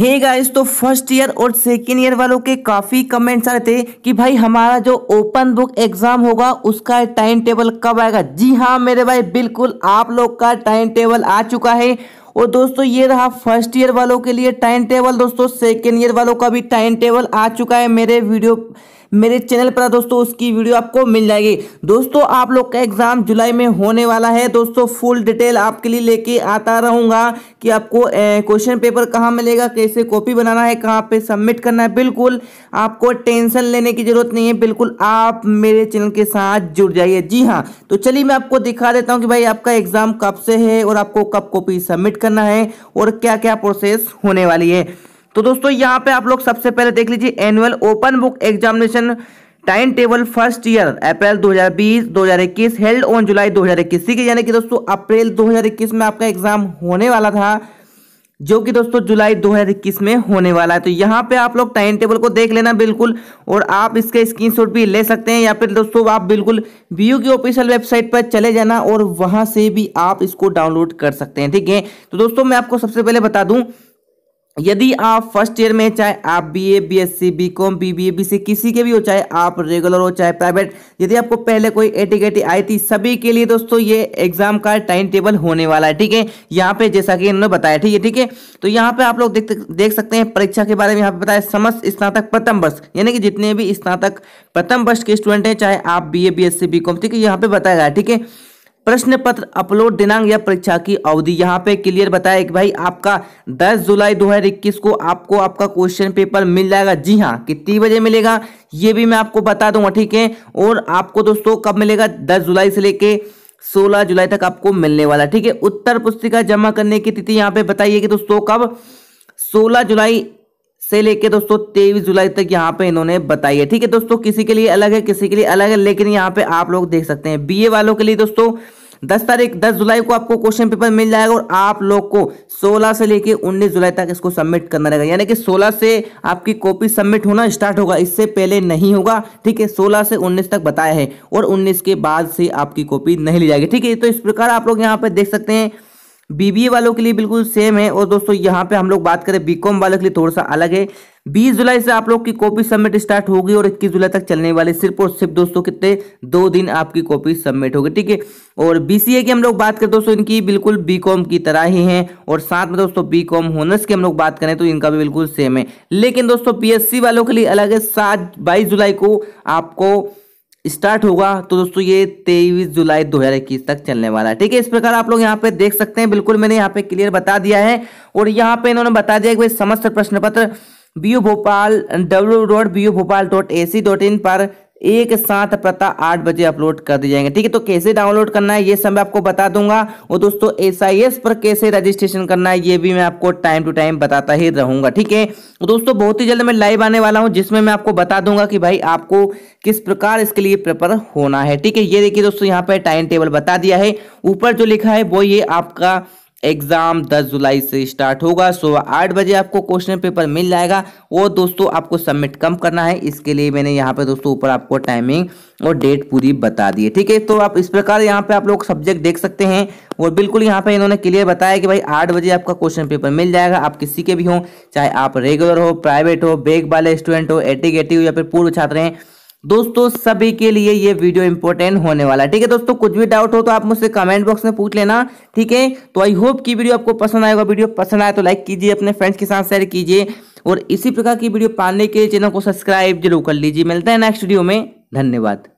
हे hey guys तो first year और second year वालों के काफ़ी कमेंट्स आ रहे थे कि भाई हमारा जो ओपन बुक एग्जाम होगा उसका टाइम टेबल कब आएगा जी हाँ मेरे भाई बिल्कुल आप लोग का टाइम टेबल आ चुका है और दोस्तों ये रहा फर्स्ट ईयर वालों के लिए टाइम टेबल दोस्तों सेकेंड ईयर वालों का भी टाइम टेबल आ चुका है मेरे वीडियो मेरे चैनल पर दोस्तों उसकी वीडियो आपको मिल जाएगी दोस्तों आप लोग का एग्ज़ाम जुलाई में होने वाला है दोस्तों फुल डिटेल आपके लिए लेके आता रहूंगा कि आपको क्वेश्चन पेपर कहाँ मिलेगा कैसे कॉपी बनाना है कहाँ पे सबमिट करना है बिल्कुल आपको टेंशन लेने की ज़रूरत नहीं है बिल्कुल आप मेरे चैनल के साथ जुड़ जाइए जी हाँ तो चलिए मैं आपको दिखा देता हूँ कि भाई आपका एग्ज़ाम कब से है और आपको कब कॉपी सबमिट करना है और क्या क्या प्रोसेस होने वाली है तो दोस्तों यहाँ पे आप लोग सबसे पहले देख लीजिए annual open book examination time table first year April 2020 2021 held on July 2021 ठीक है यानी कि दोस्तों अप्रैल 2021 में आपका एग्जाम होने वाला था जो कि दोस्तों जुलाई 2021 में होने वाला है तो यहाँ पे आप लोग टाइम टेबल को देख लेना बिल्कुल और आप इसके स्क्रीनशॉट भी ले सकते हैं या फिर दोस्तों आप बिल्कुल वी की ऑफिशियल वेबसाइट पर चले जाना और वहाँ से भी आप इसको डाउनलोड कर सकते हैं ठीक है तो दोस्तों मैं आपको सबसे पहले बता दूँ यदि आप फर्स्ट ईयर में चाहे आप BA, BSc, BCom, BBA, BC किसी के भी हो चाहे आप रेगुलर हो चाहे प्राइवेट यदि आपको पहले कोई एटीकेटी आई थी सभी के लिए दोस्तों ये एग्जाम का टाइम टेबल होने वाला है ठीक है यहाँ पे जैसा कि इन्होंने बताया ठीक है ठीक है तो यहाँ पे आप लोग देख देख सकते हैं परीक्षा के बारे में यहाँ पे बताया समस्त स्नातक प्रथम वर्ष यानी कि जितने भी स्नातक प्रथम वर्ष के स्टूडेंट हैं चाहे आप B A B S C B com ठीक है यहाँ पे बताया गया ठीक है प्रश्न पत्र अपलोड दिनांक या परीक्षा की अवधि यहाँ पे क्लियर बताया कि भाई आपका 10 जुलाई 2021 को आपको आपका क्वेश्चन पेपर मिल जाएगा जी हाँ कितनी बजे मिलेगा ये भी मैं आपको बता दूंगा ठीक है और आपको दोस्तों कब मिलेगा 10 जुलाई से लेके 16 जुलाई तक आपको मिलने वाला ठीक है उत्तर पुस्तिका जमा करने की तिथि यहाँ पे बताइए कि दोस्तों कब सोलह जुलाई से लेके दोस्तों तेईस जुलाई तक यहाँ पे इन्होंने बताई है ठीक है दोस्तों किसी के लिए अलग है किसी के लिए अलग है लेकिन यहाँ पे आप लोग देख सकते हैं बीए वालों के लिए दोस्तों दस तारीख दस जुलाई को आपको क्वेश्चन पेपर मिल जाएगा और आप लोग को सोलह से लेकर उन्नीस जुलाई तक इसको सबमिट करना रहेगा यानी कि सोलह से आपकी कॉपी सबमिट होना स्टार्ट होगा इससे पहले नहीं होगा ठीक है सोलह से उन्नीस तक बताया है और उन्नीस के बाद से आपकी कॉपी नहीं ली जाएगी ठीक है तो इस प्रकार आप लोग यहाँ पर देख सकते हैं बीबीए वालों के लिए बिल्कुल सेम है और दोस्तों यहाँ पे हम लोग बात करें बीकॉम वालों के लिए थोड़ा सा अलग है 20 जुलाई से आप लोग की कॉपी सबमिट स्टार्ट होगी और 21 जुलाई तक चलने वाले सिर्फ और सिर्फ दोस्तों कितने दो दिन आपकी कॉपी सबमिट होगी ठीक है और बीसीए की हम लोग बात करें दोस्तों इनकी बिल्कुल बीकॉम की तरह ही हैं और साथ में दोस्तों बीकॉम होनर्स की हम लोग बात करें तो इनका भी बिल्कुल सेम है लेकिन दोस्तों पी वालों के लिए अलग है सात बाईस जुलाई को आपको स्टार्ट होगा तो दोस्तों ये तेईस जुलाई 2021 तक चलने वाला है ठीक है इस प्रकार आप लोग यहाँ पे देख सकते हैं बिल्कुल मैंने यहाँ पे क्लियर बता दिया है और यहाँ पे इन्होंने बता दिया कि समस्त प्रश्न पत्र B Bhopal W dot B Bhopal dot A C dot in पर एक साथ प्रता आठ बजे अपलोड कर दिए जाएंगे ठीक है तो कैसे डाउनलोड करना है ये सब मैं आपको बता दूंगा और दोस्तों एस पर कैसे रजिस्ट्रेशन करना है ये भी मैं आपको टाइम टू टाइम बताता ही रहूंगा ठीक है तो दोस्तों बहुत ही जल्द मैं लाइव आने वाला हूँ जिसमें मैं आपको बता दूंगा कि भाई आपको किस प्रकार इसके लिए प्रेपर होना है ठीक है ये देखिए दोस्तों यहाँ पर टाइम टेबल बता दिया है ऊपर जो लिखा है वो ये आपका एग्ज़ाम 10 जुलाई से स्टार्ट होगा सुबह आठ बजे आपको क्वेश्चन पेपर मिल जाएगा और दोस्तों आपको सबमिट कम करना है इसके लिए मैंने यहाँ पे दोस्तों ऊपर आपको टाइमिंग और डेट पूरी बता दी है ठीक है तो आप इस प्रकार यहाँ पे आप लोग सब्जेक्ट देख सकते हैं और बिल्कुल यहाँ पे इन्होंने क्लियर बताया कि भाई आठ बजे आपका क्वेश्चन पेपर मिल जाएगा आप किसी के भी हों चाहे आप रेगुलर हो प्राइवेट हो बेग वाले स्टूडेंट हो एटी गेटिव या फिर पूर्व छात्र हैं दोस्तों सभी के लिए ये वीडियो इंपॉर्टेंट होने वाला है ठीक है दोस्तों कुछ भी डाउट हो तो आप मुझसे कमेंट बॉक्स में पूछ लेना ठीक है तो आई होप की वीडियो आपको पसंद आएगा वीडियो पसंद आए तो लाइक कीजिए अपने फ्रेंड्स के साथ शेयर कीजिए और इसी प्रकार की वीडियो पाने के चैनल को सब्सक्राइब जरूर कर लीजिए मिलता है नेक्स्ट वीडियो में धन्यवाद